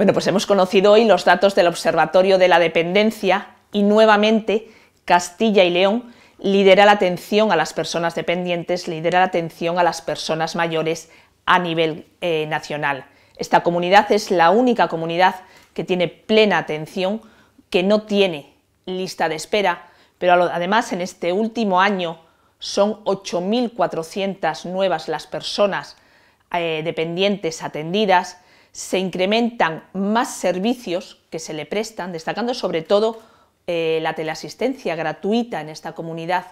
Bueno, pues hemos conocido hoy los datos del Observatorio de la Dependencia y nuevamente Castilla y León lidera la atención a las personas dependientes, lidera la atención a las personas mayores a nivel eh, nacional. Esta comunidad es la única comunidad que tiene plena atención, que no tiene lista de espera, pero además en este último año son 8.400 nuevas las personas eh, dependientes atendidas, se incrementan más servicios que se le prestan, destacando sobre todo eh, la teleasistencia gratuita en esta comunidad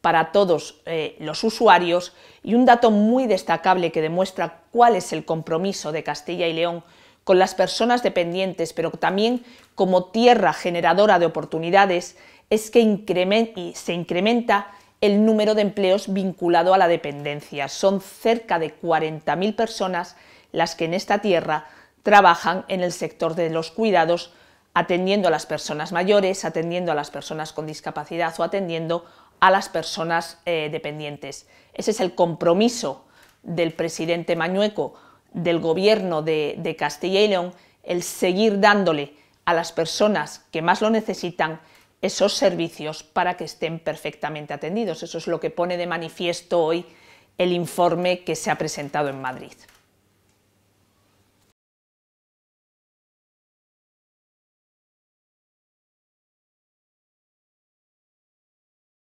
para todos eh, los usuarios y un dato muy destacable que demuestra cuál es el compromiso de Castilla y León con las personas dependientes, pero también como tierra generadora de oportunidades, es que se incrementa el número de empleos vinculado a la dependencia. Son cerca de 40.000 personas las que en esta tierra trabajan en el sector de los cuidados, atendiendo a las personas mayores, atendiendo a las personas con discapacidad o atendiendo a las personas eh, dependientes. Ese es el compromiso del presidente Mañueco, del gobierno de, de Castilla y León, el seguir dándole a las personas que más lo necesitan esos servicios para que estén perfectamente atendidos. Eso es lo que pone de manifiesto hoy el informe que se ha presentado en Madrid.